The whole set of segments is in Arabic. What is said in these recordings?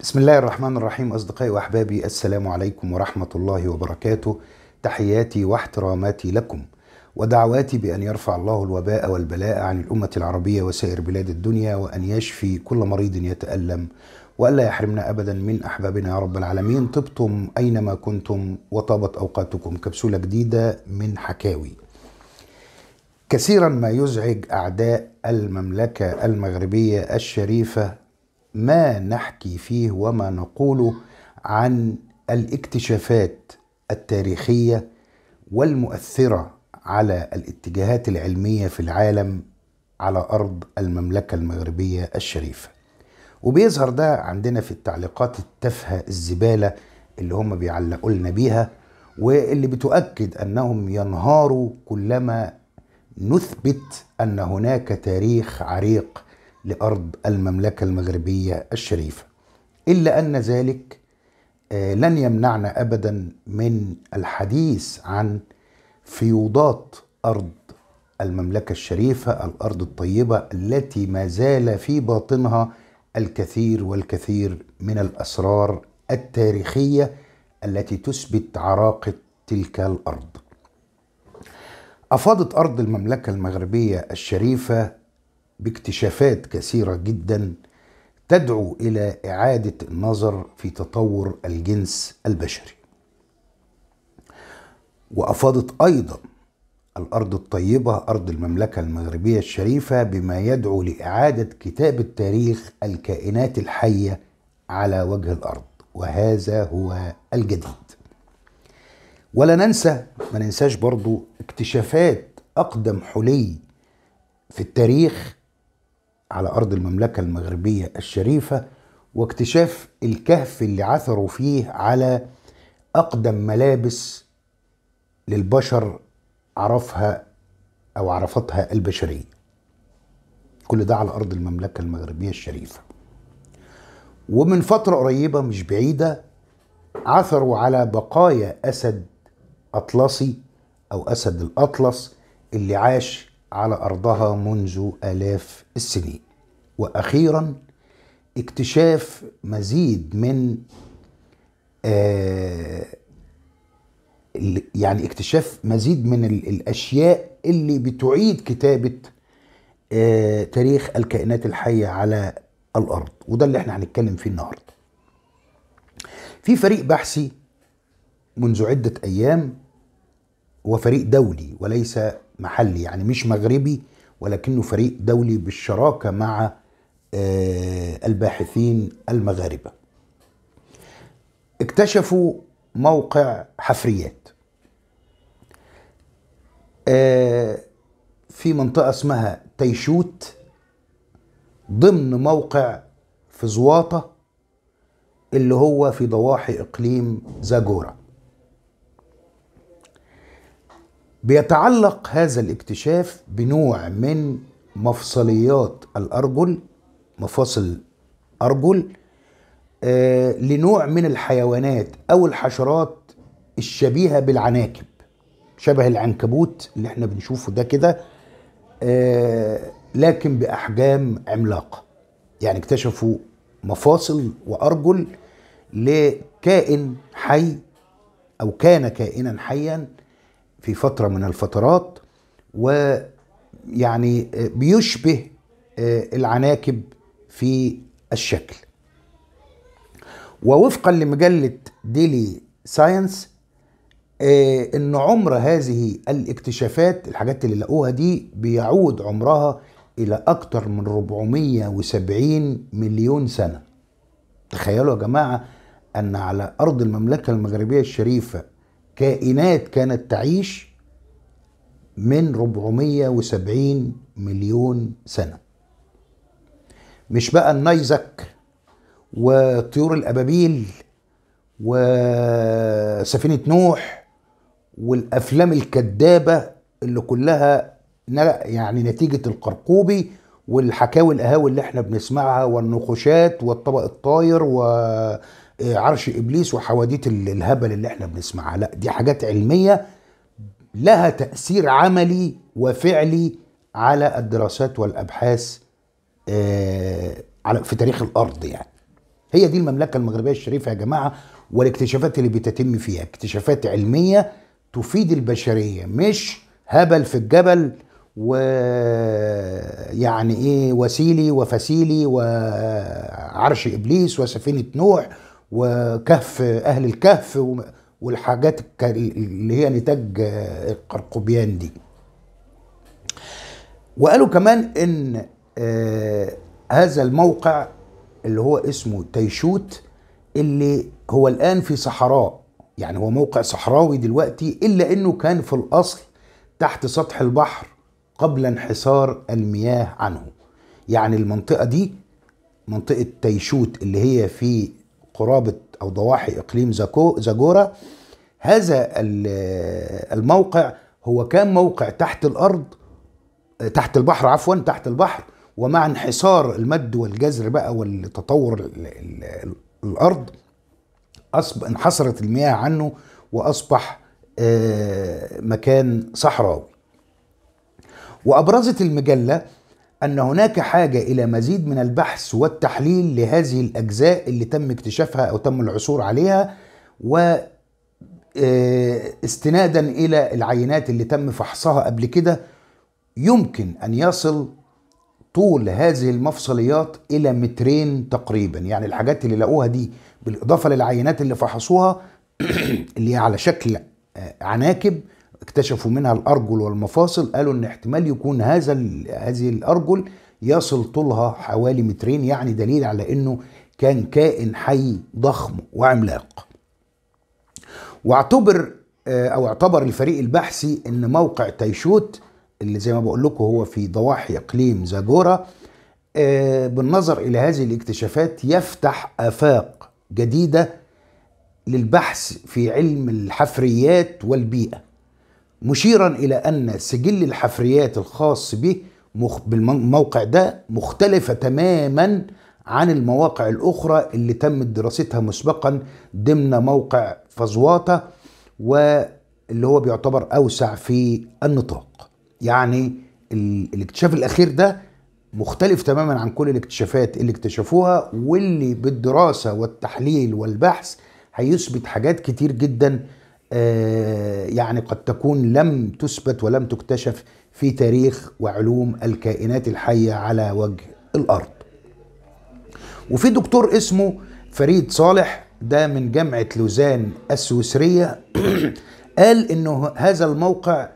بسم الله الرحمن الرحيم أصدقائي وأحبابي السلام عليكم ورحمة الله وبركاته تحياتي واحتراماتي لكم ودعواتي بأن يرفع الله الوباء والبلاء عن الأمة العربية وسائر بلاد الدنيا وأن يشفي كل مريض يتألم وألا يحرمنا أبدا من أحبابنا يا رب العالمين طبتم أينما كنتم وطابت أوقاتكم كبسولة جديدة من حكاوي كثيرا ما يزعج أعداء المملكة المغربية الشريفة ما نحكي فيه وما نقوله عن الاكتشافات التاريخيه والمؤثره على الاتجاهات العلميه في العالم على ارض المملكه المغربيه الشريفه وبيظهر ده عندنا في التعليقات التافهه الزباله اللي هم بيعلقوا لنا بيها واللي بتؤكد انهم ينهاروا كلما نثبت ان هناك تاريخ عريق لأرض المملكة المغربية الشريفة إلا أن ذلك آه، لن يمنعنا أبدا من الحديث عن فيوضات أرض المملكة الشريفة الأرض الطيبة التي ما زال في باطنها الكثير والكثير من الأسرار التاريخية التي تثبت عراقة تلك الأرض أفاضت أرض المملكة المغربية الشريفة باكتشافات كثيره جدا تدعو الى اعاده النظر في تطور الجنس البشري وافاضت ايضا الارض الطيبه ارض المملكه المغربيه الشريفه بما يدعو لاعاده كتابه تاريخ الكائنات الحيه على وجه الارض وهذا هو الجديد ولا ننسى ما ننساش برضو اكتشافات اقدم حلي في التاريخ على أرض المملكة المغربية الشريفة واكتشاف الكهف اللي عثروا فيه على أقدم ملابس للبشر عرفها أو عرفتها البشرية كل ده على أرض المملكة المغربية الشريفة ومن فترة قريبة مش بعيدة عثروا على بقايا أسد أطلسي أو أسد الأطلس اللي عاش على أرضها منذ آلاف السنين وأخيرا اكتشاف مزيد من آه، يعني اكتشاف مزيد من الأشياء اللي بتعيد كتابة آه، تاريخ الكائنات الحية على الأرض وده اللي احنا هنتكلم فيه النهاردة في فريق بحثي منذ عدة أيام وفريق دولي وليس محلي يعني مش مغربي ولكنه فريق دولي بالشراكة مع آه، الباحثين المغاربة اكتشفوا موقع حفريات آه، في منطقة اسمها تيشوت ضمن موقع في زواطة اللي هو في ضواحي إقليم زاجورة بيتعلق هذا الاكتشاف بنوع من مفصليات الأرجل مفاصل أرجل آه لنوع من الحيوانات أو الحشرات الشبيهة بالعناكب شبه العنكبوت اللي احنا بنشوفه ده كده آه لكن بأحجام عملاقة يعني اكتشفوا مفاصل وأرجل لكائن حي أو كان كائنا حيا في فترة من الفترات ويعني بيشبه آه، العناكب في الشكل ووفقا لمجلة ديلي ساينس آه، ان عمر هذه الاكتشافات الحاجات اللي لقوها دي بيعود عمرها الى اكتر من 470 مليون سنة تخيلوا يا جماعة ان على ارض المملكة المغربية الشريفة كائنات كانت تعيش من 470 مليون سنة مش بقى النيزك وطيور الأبابيل وسفينة نوح والأفلام الكدابة اللي كلها يعني نتيجة القرقوبي والحكاوي القهاوي اللي احنا بنسمعها والنقوشات والطبق الطاير و عرش ابليس وحواديت الهبل اللي احنا بنسمعها لا دي حاجات علميه لها تاثير عملي وفعلي على الدراسات والابحاث آه، على في تاريخ الارض يعني هي دي المملكه المغربيه الشريفه يا جماعه والاكتشافات اللي بتتم فيها اكتشافات علميه تفيد البشريه مش هبل في الجبل ويعني ايه وسيلي وفسيلي وعرش ابليس وسفينه نوح وكهف اهل الكهف والحاجات اللي هي نتاج القرقبيان دي وقالوا كمان ان آه، هذا الموقع اللي هو اسمه تيشوت اللي هو الان في صحراء يعني هو موقع صحراوي دلوقتي الا انه كان في الاصل تحت سطح البحر قبل انحسار المياه عنه يعني المنطقه دي منطقه تيشوت اللي هي في قرابة أو ضواحي إقليم زاجورا هذا الموقع هو كان موقع تحت الأرض تحت البحر عفوا تحت البحر ومع انحسار المد والجزر بقى والتطور الأرض أصب انحسرت المياه عنه وأصبح آه، مكان صحراوي وأبرزت المجلة أن هناك حاجة إلى مزيد من البحث والتحليل لهذه الأجزاء اللي تم اكتشافها أو تم العثور عليها و آه، استنادا إلى العينات اللي تم فحصها قبل كده يمكن أن يصل طول هذه المفصليات إلى مترين تقريبا يعني الحاجات اللي لقوها دي بالإضافة للعينات اللي فحصوها اللي على شكل آه، عناكب اكتشفوا منها الارجل والمفاصل قالوا ان احتمال يكون هذا هذه الارجل يصل طولها حوالي مترين يعني دليل على انه كان كائن حي ضخم وعملاق واعتبر آه، او اعتبر الفريق البحثي ان موقع تيشوت اللي زي ما بقول لكم هو في ضواحي اقليم زاجورا آه، بالنظر الى هذه الاكتشافات يفتح افاق جديده للبحث في علم الحفريات والبيئه مشيرا إلى أن سجل الحفريات الخاص به بالموقع ده مختلفة تماما عن المواقع الأخرى اللي تمت دراستها مسبقا ضمن موقع فزواطة واللي هو بيعتبر أوسع في النطاق يعني الاكتشاف الأخير ده مختلف تماما عن كل الاكتشافات اللي اكتشفوها واللي بالدراسة والتحليل والبحث هيثبت حاجات كتير جدا آه، يعني قد تكون لم تثبت ولم تكتشف في تاريخ وعلوم الكائنات الحيه على وجه الارض. وفي دكتور اسمه فريد صالح ده من جامعه لوزان السويسريه قال انه هذا الموقع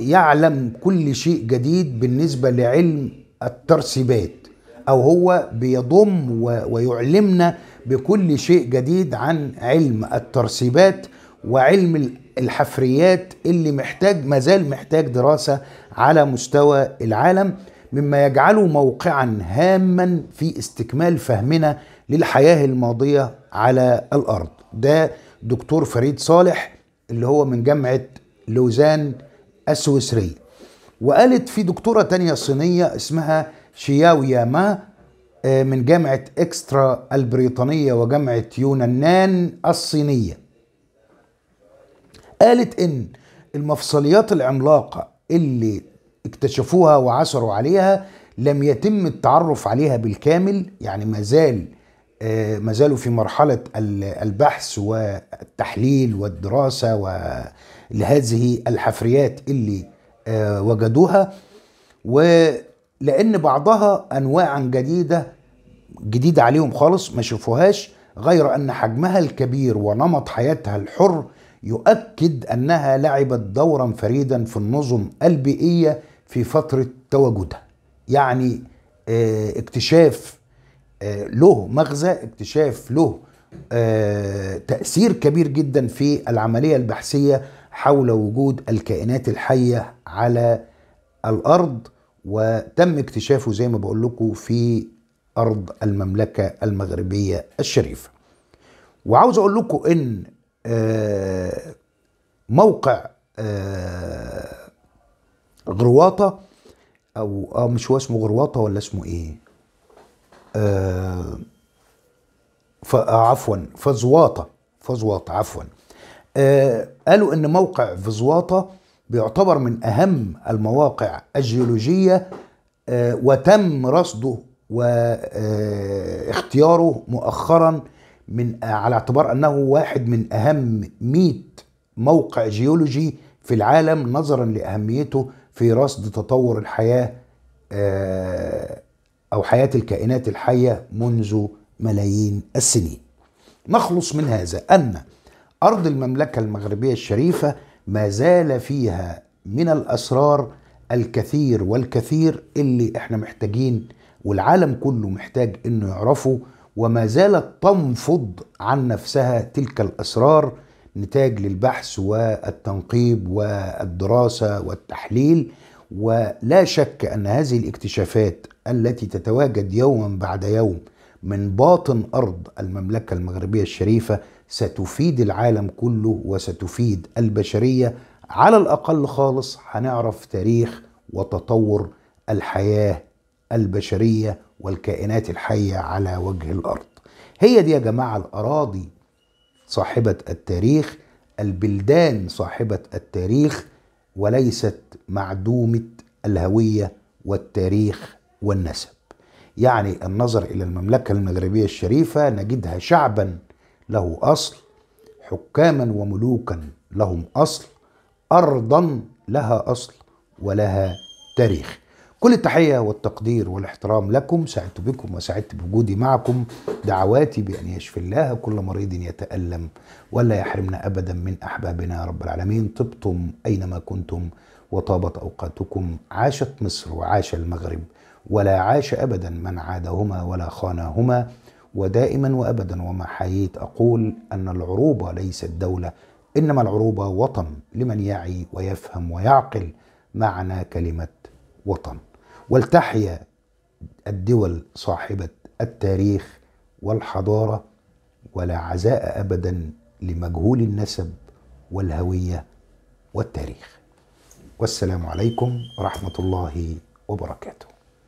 يعلم كل شيء جديد بالنسبه لعلم الترسيبات او هو بيضم ويعلمنا بكل شيء جديد عن علم الترسيبات وعلم الحفريات اللي محتاج مازال محتاج دراسة على مستوى العالم مما يجعله موقعا هاما في استكمال فهمنا للحياة الماضية على الأرض ده دكتور فريد صالح اللي هو من جامعة لوزان السويسرية وقالت في دكتورة تانية صينية اسمها شياو ياما آه، من جامعة إكسترا البريطانية وجامعة يونان الصينية قالت ان المفصليات العملاقه اللي اكتشفوها وعثروا عليها لم يتم التعرف عليها بالكامل يعني ما زال آه، ما زالوا في مرحلة البحث والتحليل والدراسة لهذه الحفريات اللي آه، وجدوها ولأن بعضها أنواعا جديدة جديدة عليهم خالص ما شافوهاش غير أن حجمها الكبير ونمط حياتها الحر يؤكد أنها لعبت دورا فريدا في النظم البيئية في فترة تواجدها يعني آه، اكتشاف آه، له مغزى اكتشاف له آه، تأثير كبير جدا في العملية البحثية حول وجود الكائنات الحية على الأرض وتم اكتشافه زي ما بقول لكم في أرض المملكة المغربية الشريفة وعاوز أقول لكم إن آه، موقع آه، غرواطه او اه مش هو اسمه غرواطه ولا اسمه ايه آه،, آه عفوا فزواطه فزواطه عفوا آه قالوا ان موقع فزواطه بيعتبر من اهم المواقع الجيولوجيه آه وتم رصده واختياره مؤخرا من على اعتبار انه واحد من اهم 100 موقع جيولوجي في العالم نظرا لاهميته في رصد تطور الحياه آه، او حياه الكائنات الحيه منذ ملايين السنين. نخلص من هذا ان ارض المملكه المغربيه الشريفه ما زال فيها من الاسرار الكثير والكثير اللي احنا محتاجين والعالم كله محتاج انه يعرفه وما زالت تنفض عن نفسها تلك الاسرار نتاج للبحث والتنقيب والدراسه والتحليل ولا شك ان هذه الاكتشافات التي تتواجد يوما بعد يوم من باطن ارض المملكه المغربيه الشريفه ستفيد العالم كله وستفيد البشريه على الاقل خالص هنعرف تاريخ وتطور الحياه البشريه والكائنات الحية على وجه الأرض هي دي يا جماعة الأراضي صاحبة التاريخ البلدان صاحبة التاريخ وليست معدومة الهوية والتاريخ والنسب يعني النظر إلى المملكة المغربية الشريفة نجدها شعبا له أصل حكاما وملوكا لهم أصل أرضا لها أصل ولها تاريخ كل التحية والتقدير والاحترام لكم سعدت بكم وسعدت بوجودي معكم دعواتي بأن يشفي الله كل مريض يتألم ولا يحرمنا أبدا من أحبابنا يا رب العالمين طبتم أينما كنتم وطابت أوقاتكم عاشت مصر وعاش المغرب ولا عاش أبدا من عادهما ولا خانهما ودائما وأبدا وما حييت أقول أن العروبة ليست دولة إنما العروبة وطن لمن يعي ويفهم ويعقل معنى كلمة وطن ولتحيا الدول صاحبة التاريخ والحضارة ولا عزاء أبدا لمجهول النسب والهوية والتاريخ والسلام عليكم ورحمة الله وبركاته